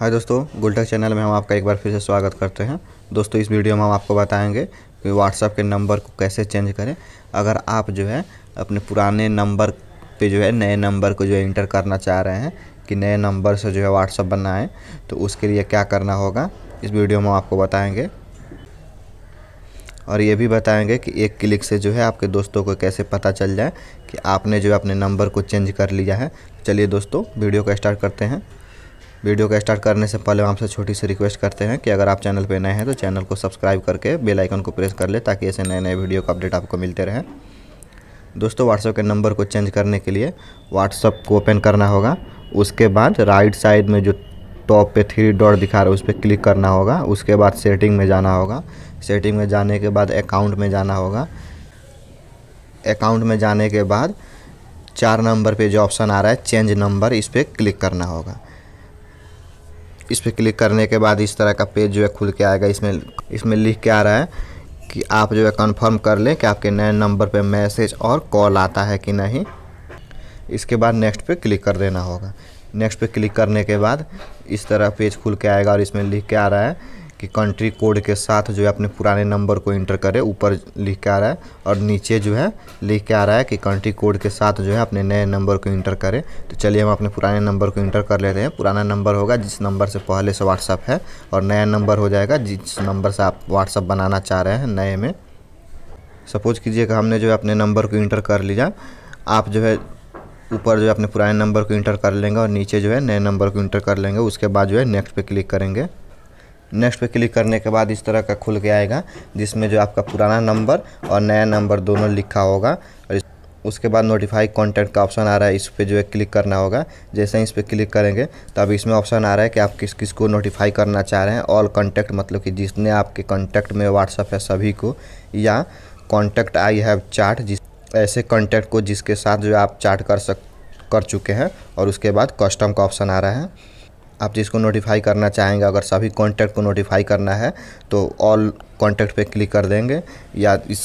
हाय दोस्तों गुलटक चैनल में हम आपका एक बार फिर से स्वागत करते हैं दोस्तों इस वीडियो में हम आपको बताएंगे कि व्हाट्सएप के नंबर को कैसे चेंज करें अगर आप जो है अपने पुराने नंबर पे जो है नए नंबर को जो है इंटर करना चाह रहे हैं कि नए नंबर से जो है व्हाट्सएप बनाएं तो उसके लिए क्या करना होगा इस वीडियो में हम आपको बताएँगे और ये भी बताएँगे कि एक क्लिक से जो है आपके दोस्तों को कैसे पता चल जाए कि आपने जो है अपने नंबर को चेंज कर लिया है चलिए दोस्तों वीडियो को स्टार्ट करते हैं वीडियो को स्टार्ट करने से पहले आपसे छोटी सी रिक्वेस्ट करते हैं कि अगर आप चैनल पर नए हैं तो चैनल को सब्सक्राइब करके बेल आइकन को प्रेस कर ले ताकि ऐसे नए नए वीडियो का अपडेट आपको मिलते रहें दोस्तों व्हाट्सएप के नंबर को चेंज करने के लिए व्हाट्सअप को ओपन करना होगा उसके बाद राइट साइड में जो टॉप पे थ्री डॉट दिखा रहा है उस पर क्लिक करना होगा उसके बाद सेटिंग में जाना होगा सेटिंग में जाने के बाद अकाउंट में जाना होगा अकाउंट में जाने के बाद चार नंबर पे जो ऑप्शन आ रहा है चेंज नंबर इस पर क्लिक करना होगा इस पर क्लिक करने के बाद इस तरह का पेज जो है खुल के आएगा इसमें इसमें लिख के आ रहा है कि आप जो है कन्फर्म कर लें कि आपके नए नंबर पर मैसेज और कॉल आता है कि नहीं इसके बाद नेक्स्ट पे क्लिक कर देना होगा नेक्स्ट पे क्लिक करने के बाद इस तरह पेज खुल के आएगा और इसमें लिख के आ रहा है कि कंट्री कोड के साथ जो है अपने पुराने नंबर को इंटर करें ऊपर लिख के आ रहा है और नीचे जो है लिख के आ रहा है कि कंट्री कोड के साथ जो है अपने नए नंबर को इंटर करें तो चलिए हम अपने पुराने नंबर को इंटर कर लेते हैं पुराना नंबर होगा जिस नंबर से पहले से व्हाट्सअप है और नया नंबर हो जाएगा जिस नंबर से आप व्हाट्सअप बनाना चाह रहे हैं नए में सपोज़ कीजिएगा हमने जो है अपने नंबर को इंटर कर लिया आप जो है ऊपर जो है अपने पुराने नंबर को इंटर कर लेंगे और नीचे जो है नए नंबर को इंटर कर लेंगे उसके बाद जो है नेक्स्ट पे क्लिक करेंगे नेक्स्ट पे क्लिक करने के बाद इस तरह का खुल के आएगा जिसमें जो आपका पुराना नंबर और नया नंबर दोनों लिखा होगा और उसके बाद नोटिफाई कंटेंट का ऑप्शन आ रहा है इस पर जो है क्लिक करना होगा जैसे ही इस पर क्लिक करेंगे तो अब इसमें ऑप्शन आ रहा है कि आप किस किस को नोटिफाई करना चाह रहे हैं ऑल कॉन्टैक्ट मतलब कि जिसने आपके कॉन्टैक्ट में व्हाट्सअप है सभी को या कॉन्टैक्ट आई हैव चार्ट जिस ऐसे कॉन्टैक्ट को जिसके साथ जो आप चार्ट कर सक कर चुके हैं और उसके बाद कस्टम का ऑप्शन आ रहा है आप जिसको नोटिफाई करना चाहेंगे अगर सभी कॉन्टैक्ट को नोटिफाई करना है तो ऑल कॉन्टैक्ट पे क्लिक कर देंगे या इस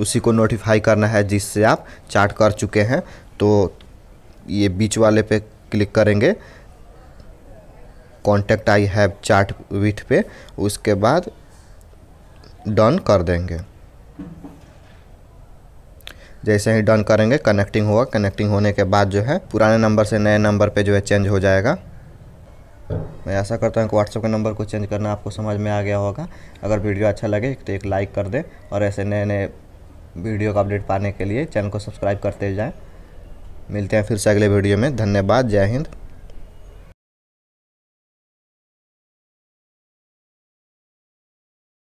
उसी को नोटिफाई करना है जिससे आप चार्ट कर चुके हैं तो ये बीच वाले पे क्लिक करेंगे contact I have chat with पे उसके बाद डन कर देंगे जैसे ही डन करेंगे कनेक्टिंग होगा कनेक्टिंग होने के बाद जो है पुराने नंबर से नए नंबर पे जो है चेंज हो जाएगा मैं ऐसा करता हूँ कि व्हाट्सअप के नंबर को चेंज करना आपको समझ में आ गया होगा अगर वीडियो अच्छा लगे तो एक लाइक कर दें और ऐसे नए नए वीडियो का अपडेट पाने के लिए चैनल को सब्सक्राइब करते जाएँ मिलते हैं फिर से अगले वीडियो में धन्यवाद जय हिंद